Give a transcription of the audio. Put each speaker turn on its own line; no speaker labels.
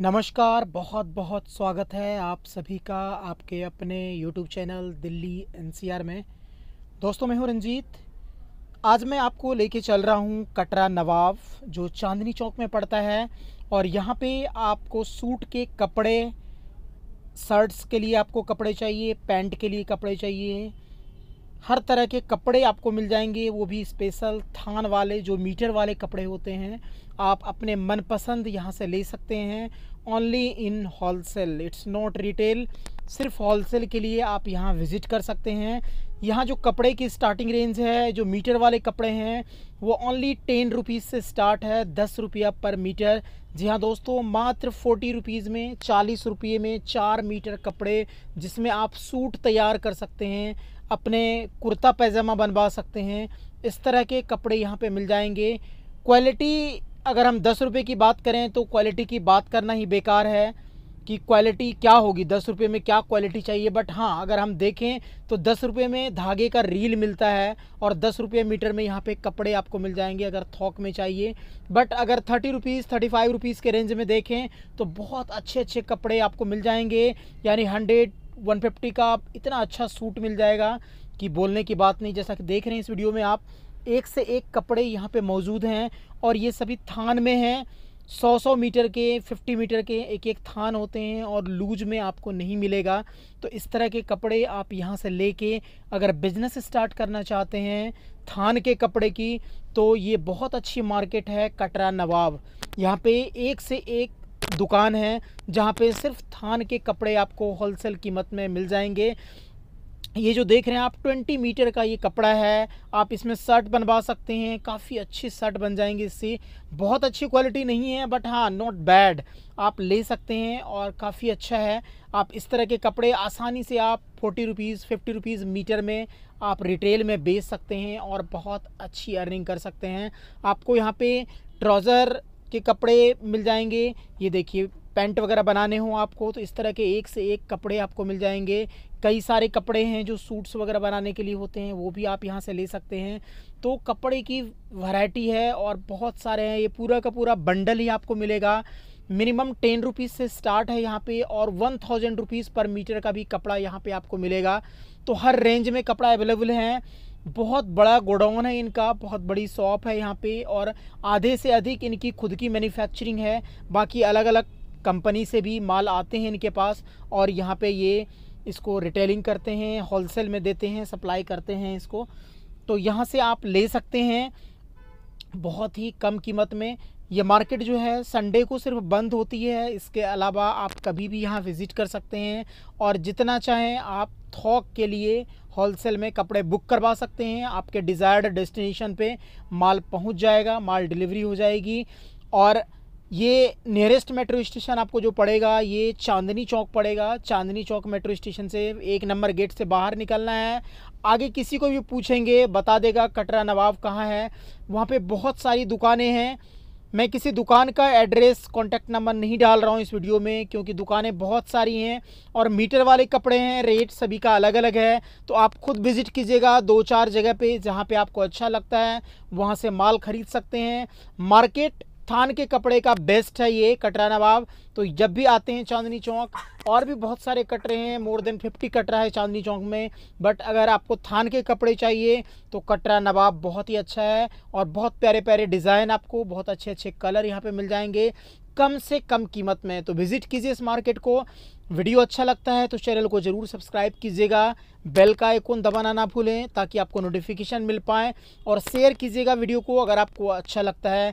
नमस्कार बहुत बहुत स्वागत है आप सभी का आपके अपने YouTube चैनल दिल्ली एन में दोस्तों मैं हूं रंजीत आज मैं आपको लेके चल रहा हूं कटरा नवाब जो चांदनी चौक में पड़ता है और यहां पे आपको सूट के कपड़े शर्ट्स के लिए आपको कपड़े चाहिए पैंट के लिए कपड़े चाहिए हर तरह के कपड़े आपको मिल जाएंगे वो भी स्पेशल थान वाले जो मीटर वाले कपड़े होते हैं आप अपने मनपसंद यहाँ से ले सकते हैं only in whole sale it's not retail सिर्फ होलसेल के लिए आप यहाँ विज़िट कर सकते हैं यहाँ जो कपड़े की स्टार्टिंग रेंज है जो मीटर वाले कपड़े हैं वो ओनली टेन रुपीज़ से स्टार्ट है दस रुपया पर मीटर जी हाँ दोस्तों मात्र फोर्टी रुपीज़ में चालीस रुपये में चार मीटर कपड़े जिसमें आप सूट तैयार कर सकते हैं अपने कुर्ता पैजामा बनवा सकते हैं इस तरह के कपड़े यहाँ पे मिल जाएंगे क्वालिटी अगर हम दस रुपये की बात करें तो क्वालिटी की बात करना ही बेकार है कि क्वालिटी क्या होगी दस रुपये में क्या क्वालिटी चाहिए बट हाँ अगर हम देखें तो दस रुपये में धागे का रील मिलता है और दस रुपये मीटर में यहाँ पे कपड़े आपको मिल जाएंगे अगर थॉक में चाहिए बट अगर thirty rupees thirty five rupees के रेंज में देखें तो बहुत अच्छे अच्छे कपड़े आपको मिल जाएंगे यानी हंड्रेड वन फिफ्टी का इतना अच्छा सूट मिल जाएगा कि बोलने की बात नहीं जैसा कि देख रहे हैं इस वीडियो में आप एक से एक कपड़े यहाँ पर मौजूद हैं और ये सभी थान में हैं सौ सौ मीटर के फिफ्टी मीटर के एक एक थान होते हैं और लूज में आपको नहीं मिलेगा तो इस तरह के कपड़े आप यहाँ से लेके अगर बिजनेस स्टार्ट करना चाहते हैं थान के कपड़े की तो ये बहुत अच्छी मार्केट है कटरा नवाब यहाँ पे एक से एक दुकान है जहाँ पे सिर्फ थान के कपड़े आपको होलसेल कीमत में मिल जाएंगे ये जो देख रहे हैं आप 20 मीटर का ये कपड़ा है आप इसमें शर्ट बनवा सकते हैं काफ़ी अच्छी शर्ट बन जाएंगे इससे बहुत अच्छी क्वालिटी नहीं है बट हाँ नॉट बैड आप ले सकते हैं और काफ़ी अच्छा है आप इस तरह के कपड़े आसानी से आप forty rupees fifty rupees meter में आप रिटेल में बेच सकते हैं और बहुत अच्छी अर्निंग कर सकते हैं आपको यहाँ पर ट्राउज़र के कपड़े मिल जाएंगे ये देखिए पैंट वगैरह बनाने हो आपको तो इस तरह के एक से एक कपड़े आपको मिल जाएंगे कई सारे कपड़े हैं जो सूट्स वगैरह बनाने के लिए होते हैं वो भी आप यहाँ से ले सकते हैं तो कपड़े की वैरायटी है और बहुत सारे हैं ये पूरा का पूरा बंडल ही आपको मिलेगा मिनिमम टेन रुपीज़ से स्टार्ट है यहाँ पे और one thousand rupees per meter का भी कपड़ा यहाँ पे आपको मिलेगा तो हर रेंज में कपड़ा अवेलेबल है बहुत बड़ा गोडाउन है इनका बहुत बड़ी शॉप है यहाँ पे और आधे से अधिक इनकी खुद की मैन्युफैक्चरिंग है बाकी अलग अलग कंपनी से भी माल आते हैं इनके पास और यहाँ पे ये इसको रिटेलिंग करते हैं होलसेल में देते हैं सप्लाई करते हैं इसको तो यहाँ से आप ले सकते हैं बहुत ही कम कीमत में ये मार्केट जो है संडे को सिर्फ बंद होती है इसके अलावा आप कभी भी यहाँ विज़िट कर सकते हैं और जितना चाहें आप थॉक के लिए होलसेल में कपड़े बुक करवा सकते हैं आपके डिज़ायर्ड डेस्टिनेशन पे माल पहुँच जाएगा माल डिलीवरी हो जाएगी और ये नियरेस्ट मेट्रो स्टेशन आपको जो पड़ेगा ये चांदनी चौक पड़ेगा चांदनी चौक मेट्रो स्टेशन से एक नंबर गेट से बाहर निकलना है आगे किसी को भी पूछेंगे बता देगा कटरा नवाब कहाँ है वहाँ पे बहुत सारी दुकानें हैं मैं किसी दुकान का एड्रेस कॉन्टैक्ट नंबर नहीं डाल रहा हूँ इस वीडियो में क्योंकि दुकानें बहुत सारी हैं और मीटर वाले कपड़े हैं रेट सभी का अलग अलग है तो आप खुद विज़िट कीजिएगा दो चार जगह पे जहाँ पे आपको अच्छा लगता है वहाँ से माल ख़रीद सकते हैं मार्केट राजस्थान के कपड़े का बेस्ट है ये कटरा नवाब तो जब भी आते हैं चांदनी चौक और भी बहुत सारे कटरे हैं मोर देन फिफ्टी कटरा है चांदनी चौक में बट अगर आपको थान के कपड़े चाहिए तो कटरा नवाब बहुत ही अच्छा है और बहुत प्यारे प्यारे डिज़ाइन आपको बहुत अच्छे अच्छे कलर यहाँ पर मिल जाएंगे कम से कम कीमत में तो विजिट कीजिए इस मार्केट को वीडियो अच्छा लगता है तो चैनल को ज़रूर सब्सक्राइब कीजिएगा बेल का आइकोन दबाना ना भूलें ताकि आपको नोटिफिकेशन मिल पाए और शेयर कीजिएगा वीडियो को अगर आपको अच्छा लगता है